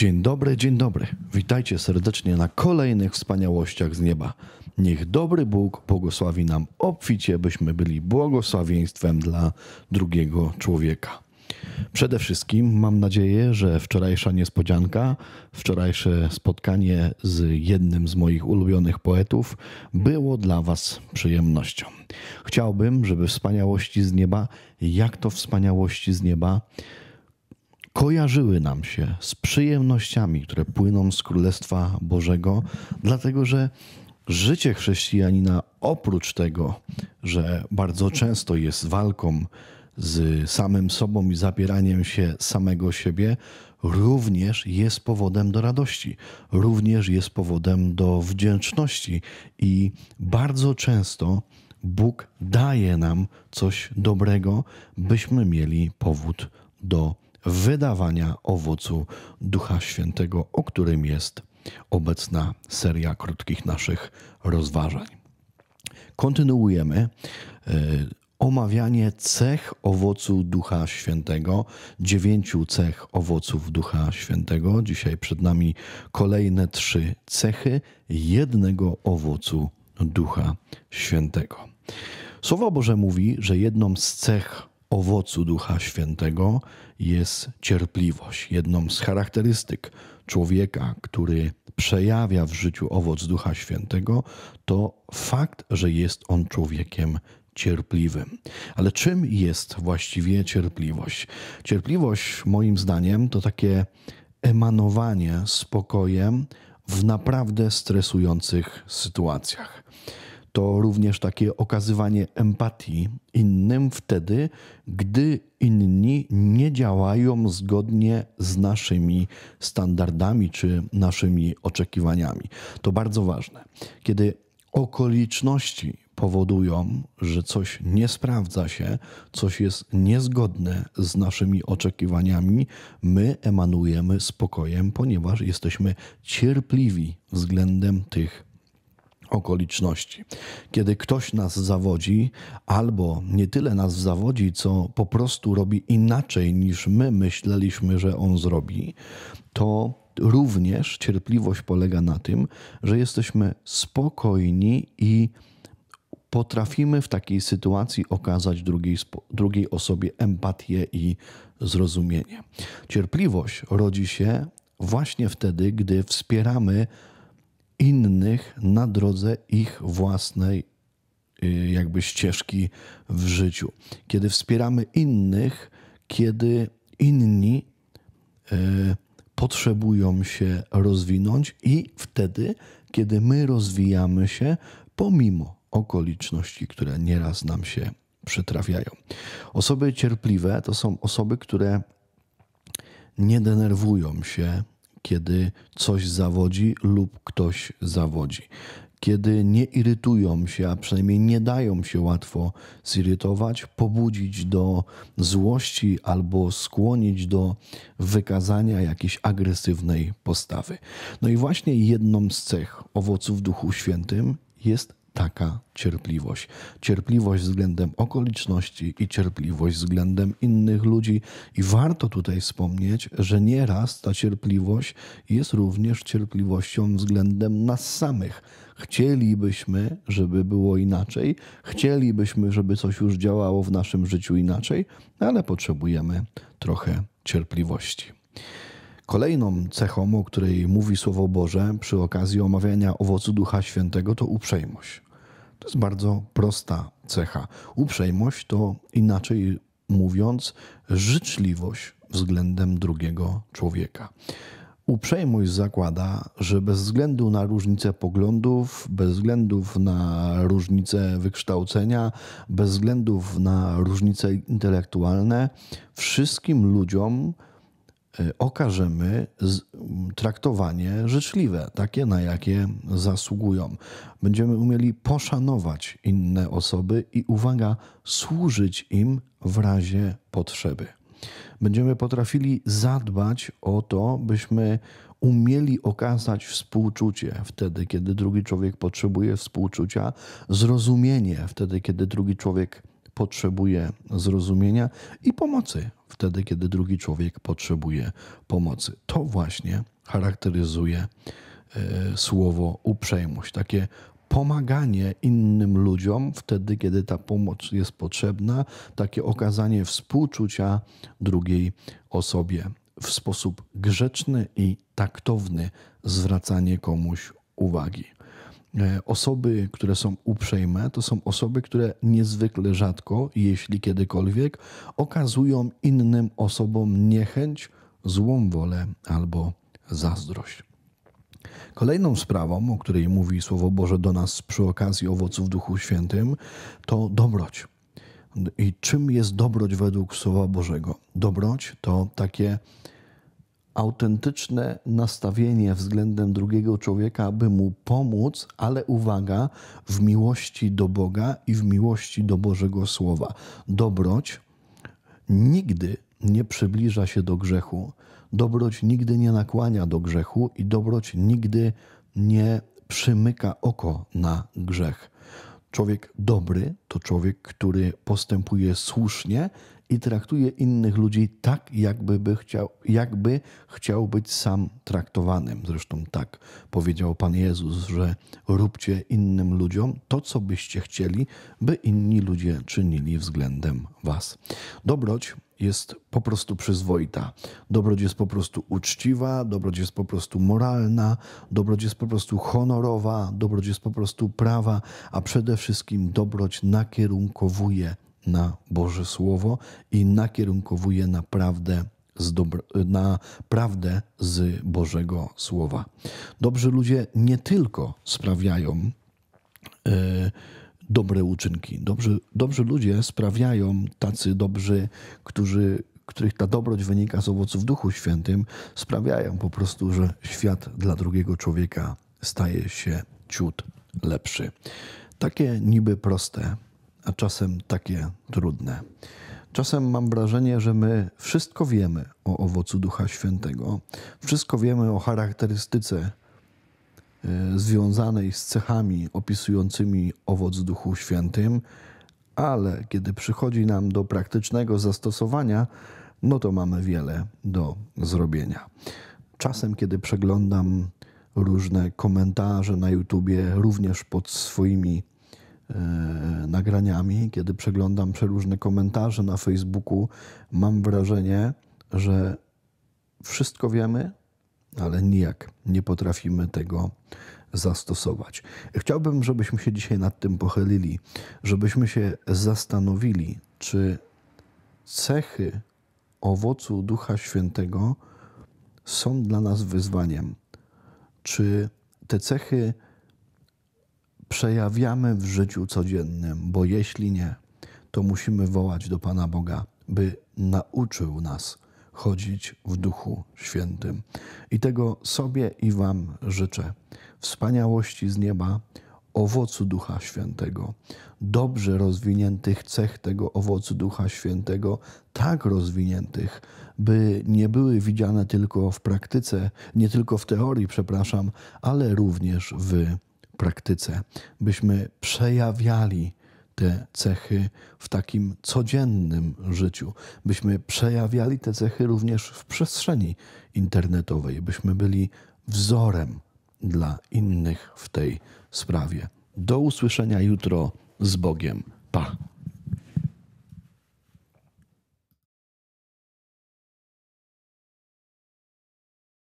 Dzień dobry, dzień dobry. Witajcie serdecznie na kolejnych wspaniałościach z nieba. Niech dobry Bóg błogosławi nam obficie, byśmy byli błogosławieństwem dla drugiego człowieka. Przede wszystkim mam nadzieję, że wczorajsza niespodzianka, wczorajsze spotkanie z jednym z moich ulubionych poetów było dla Was przyjemnością. Chciałbym, żeby wspaniałości z nieba, jak to wspaniałości z nieba, kojarzyły nam się z przyjemnościami, które płyną z Królestwa Bożego, dlatego że życie chrześcijanina, oprócz tego, że bardzo często jest walką z samym sobą i zabieraniem się samego siebie, również jest powodem do radości, również jest powodem do wdzięczności i bardzo często Bóg daje nam coś dobrego, byśmy mieli powód do wydawania owocu Ducha Świętego, o którym jest obecna seria krótkich naszych rozważań. Kontynuujemy e, omawianie cech owocu Ducha Świętego, dziewięciu cech owoców Ducha Świętego. Dzisiaj przed nami kolejne trzy cechy jednego owocu Ducha Świętego. Słowo Boże mówi, że jedną z cech owocu Ducha Świętego jest cierpliwość. Jedną z charakterystyk człowieka, który przejawia w życiu owoc Ducha Świętego, to fakt, że jest on człowiekiem cierpliwym. Ale czym jest właściwie cierpliwość? Cierpliwość, moim zdaniem, to takie emanowanie spokojem w naprawdę stresujących sytuacjach to również takie okazywanie empatii innym wtedy, gdy inni nie działają zgodnie z naszymi standardami czy naszymi oczekiwaniami. To bardzo ważne. Kiedy okoliczności powodują, że coś nie sprawdza się, coś jest niezgodne z naszymi oczekiwaniami, my emanujemy spokojem, ponieważ jesteśmy cierpliwi względem tych okoliczności. Kiedy ktoś nas zawodzi, albo nie tyle nas zawodzi, co po prostu robi inaczej niż my myśleliśmy, że on zrobi, to również cierpliwość polega na tym, że jesteśmy spokojni i potrafimy w takiej sytuacji okazać drugiej, drugiej osobie empatię i zrozumienie. Cierpliwość rodzi się właśnie wtedy, gdy wspieramy innych na drodze ich własnej y, jakby ścieżki w życiu. Kiedy wspieramy innych, kiedy inni y, potrzebują się rozwinąć i wtedy, kiedy my rozwijamy się pomimo okoliczności, które nieraz nam się przytrafiają. Osoby cierpliwe to są osoby, które nie denerwują się kiedy coś zawodzi lub ktoś zawodzi. Kiedy nie irytują się, a przynajmniej nie dają się łatwo zirytować, pobudzić do złości albo skłonić do wykazania jakiejś agresywnej postawy. No i właśnie jedną z cech owoców Duchu Świętym jest taka cierpliwość. Cierpliwość względem okoliczności i cierpliwość względem innych ludzi. I warto tutaj wspomnieć, że nieraz ta cierpliwość jest również cierpliwością względem nas samych. Chcielibyśmy, żeby było inaczej, chcielibyśmy, żeby coś już działało w naszym życiu inaczej, ale potrzebujemy trochę cierpliwości. Kolejną cechą, o której mówi Słowo Boże przy okazji omawiania owocu Ducha Świętego, to uprzejmość. To jest bardzo prosta cecha. Uprzejmość to inaczej mówiąc życzliwość względem drugiego człowieka. Uprzejmość zakłada, że bez względu na różnice poglądów, bez względów na różnice wykształcenia, bez względów na różnice intelektualne, wszystkim ludziom, Y, okażemy mm, traktowanie życzliwe, takie na jakie zasługują. Będziemy umieli poszanować inne osoby i uwaga, służyć im w razie potrzeby. Będziemy potrafili zadbać o to, byśmy umieli okazać współczucie wtedy, kiedy drugi człowiek potrzebuje współczucia, zrozumienie wtedy, kiedy drugi człowiek potrzebuje zrozumienia i pomocy wtedy, kiedy drugi człowiek potrzebuje pomocy. To właśnie charakteryzuje e, słowo uprzejmość, takie pomaganie innym ludziom wtedy, kiedy ta pomoc jest potrzebna, takie okazanie współczucia drugiej osobie w sposób grzeczny i taktowny, zwracanie komuś uwagi. E, osoby, które są uprzejme, to są osoby, które niezwykle rzadko, jeśli kiedykolwiek, okazują innym osobom niechęć, złą wolę albo zazdrość. Kolejną sprawą, o której mówi Słowo Boże do nas przy okazji owoców Duchu Świętym, to dobroć. I czym jest dobroć według Słowa Bożego? Dobroć to takie autentyczne nastawienie względem drugiego człowieka, aby mu pomóc, ale uwaga, w miłości do Boga i w miłości do Bożego Słowa. Dobroć nigdy nie przybliża się do grzechu, dobroć nigdy nie nakłania do grzechu i dobroć nigdy nie przymyka oko na grzech. Człowiek dobry to człowiek, który postępuje słusznie i traktuje innych ludzi tak, jakby, by chciał, jakby chciał być sam traktowanym. Zresztą tak powiedział Pan Jezus, że róbcie innym ludziom to, co byście chcieli, by inni ludzie czynili względem Was. Dobroć jest po prostu przyzwoita. Dobroć jest po prostu uczciwa, dobroć jest po prostu moralna, dobroć jest po prostu honorowa, dobroć jest po prostu prawa, a przede wszystkim dobroć nakierunkowuje na Boże Słowo i nakierunkowuje na prawdę z na prawdę z Bożego Słowa. Dobrzy ludzie nie tylko sprawiają e, dobre uczynki. Dobrzy, dobrzy ludzie sprawiają, tacy dobrzy, którzy których ta dobroć wynika z owoców Duchu Świętym, sprawiają po prostu, że świat dla drugiego człowieka staje się ciut lepszy. Takie niby proste, a czasem takie trudne. Czasem mam wrażenie, że my wszystko wiemy o owocu Ducha Świętego, wszystko wiemy o charakterystyce e, związanej z cechami opisującymi owoc Duchu Świętym, ale kiedy przychodzi nam do praktycznego zastosowania, no to mamy wiele do zrobienia. Czasem, kiedy przeglądam różne komentarze na YouTube, również pod swoimi e, nagraniami, kiedy przeglądam przeróżne komentarze na Facebooku, mam wrażenie, że wszystko wiemy, ale nijak nie potrafimy tego zastosować. Chciałbym, żebyśmy się dzisiaj nad tym pochylili, żebyśmy się zastanowili, czy cechy owocu Ducha Świętego są dla nas wyzwaniem. Czy te cechy przejawiamy w życiu codziennym, bo jeśli nie, to musimy wołać do Pana Boga, by nauczył nas chodzić w Duchu Świętym. I tego sobie i Wam życzę. Wspaniałości z nieba, owocu Ducha Świętego, dobrze rozwiniętych cech tego owocu Ducha Świętego, tak rozwiniętych, by nie były widziane tylko w praktyce, nie tylko w teorii, przepraszam, ale również w praktyce, byśmy przejawiali te cechy w takim codziennym życiu, byśmy przejawiali te cechy również w przestrzeni internetowej, byśmy byli wzorem dla innych w tej sprawie. Do usłyszenia jutro z Bogiem. Pa!